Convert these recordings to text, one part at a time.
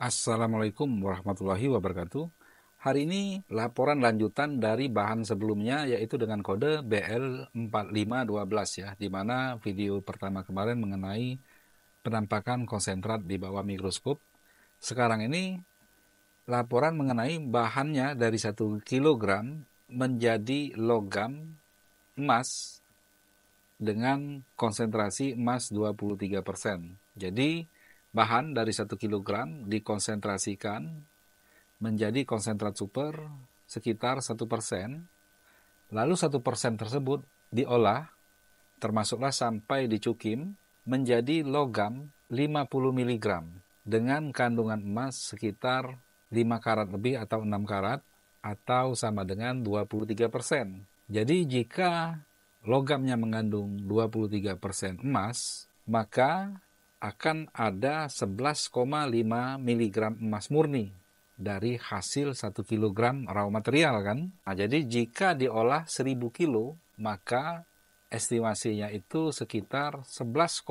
Assalamualaikum warahmatullahi wabarakatuh. Hari ini laporan lanjutan dari bahan sebelumnya yaitu dengan kode BL4512 ya, di mana video pertama kemarin mengenai penampakan konsentrat di bawah mikroskop. Sekarang ini laporan mengenai bahannya dari 1 kg menjadi logam emas dengan konsentrasi emas 23%. Jadi bahan dari 1 kg dikonsentrasikan menjadi konsentrat super sekitar 1%, lalu 1% tersebut diolah, termasuklah sampai dicukim, menjadi logam 50 mg dengan kandungan emas sekitar 5 karat lebih atau 6 karat atau sama dengan 23%. Jadi jika logamnya mengandung 23% emas, maka akan ada 11,5 mg emas murni dari hasil 1 kg raw material kan. Nah, jadi jika diolah 1000 kg, maka estimasinya itu sekitar 11,5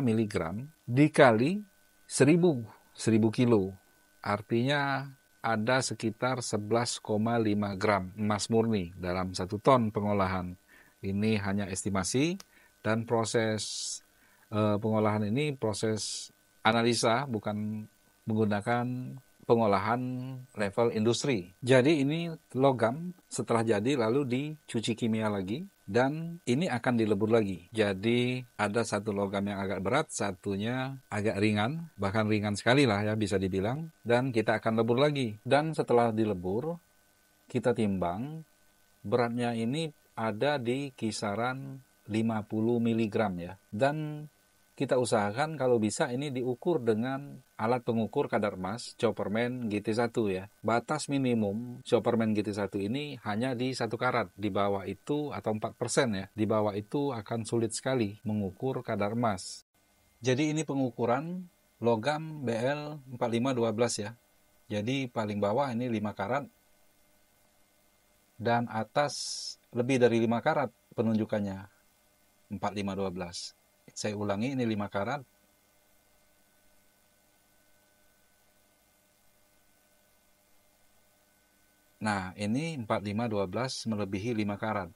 mg dikali 1000 1000 kg. Artinya ada sekitar 11,5 gram emas murni dalam satu ton pengolahan. Ini hanya estimasi dan proses Eh, pengolahan ini proses analisa bukan menggunakan pengolahan level industri. Jadi ini logam setelah jadi lalu dicuci kimia lagi dan ini akan dilebur lagi. Jadi ada satu logam yang agak berat, satunya agak ringan, bahkan ringan sekali lah ya bisa dibilang dan kita akan lebur lagi. Dan setelah dilebur kita timbang beratnya ini ada di kisaran 50 mg ya. Dan kita usahakan kalau bisa ini diukur dengan alat pengukur kadar emas Chopperman GT1 ya. Batas minimum Chopperman GT1 ini hanya di satu karat, di bawah itu atau 4% ya. Di bawah itu akan sulit sekali mengukur kadar emas. Jadi ini pengukuran logam BL4512 ya. Jadi paling bawah ini 5 karat dan atas lebih dari 5 karat penunjukannya 4512. Saya ulangi, ini 5 karat. Nah, ini 4512 melebihi 5 karat.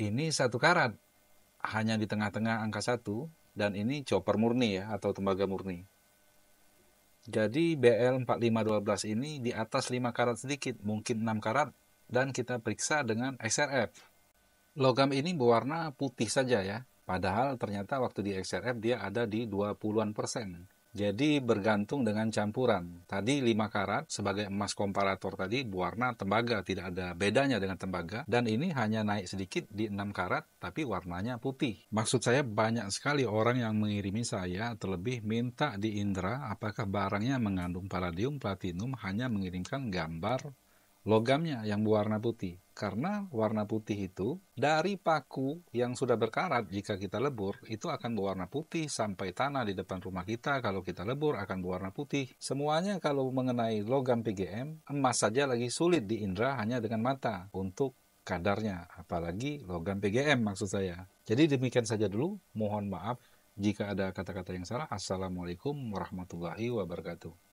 Ini satu karat, hanya di tengah-tengah angka satu dan ini chopper murni ya, atau tembaga murni. Jadi BL4512 ini di atas 5 karat sedikit, mungkin 6 karat, dan kita periksa dengan XRF. Logam ini berwarna putih saja ya, padahal ternyata waktu di XRF dia ada di 20-an persen. Jadi bergantung dengan campuran. Tadi 5 karat sebagai emas komparator tadi berwarna tembaga, tidak ada bedanya dengan tembaga. Dan ini hanya naik sedikit di 6 karat, tapi warnanya putih. Maksud saya banyak sekali orang yang mengirimi saya, terlebih minta di Indra apakah barangnya mengandung paladium, platinum, hanya mengirimkan gambar logamnya yang berwarna putih. Karena warna putih itu dari paku yang sudah berkarat jika kita lebur itu akan berwarna putih sampai tanah di depan rumah kita kalau kita lebur akan berwarna putih. Semuanya kalau mengenai logam PGM emas saja lagi sulit di indra hanya dengan mata untuk kadarnya apalagi logam PGM maksud saya. Jadi demikian saja dulu mohon maaf jika ada kata-kata yang salah. Assalamualaikum warahmatullahi wabarakatuh.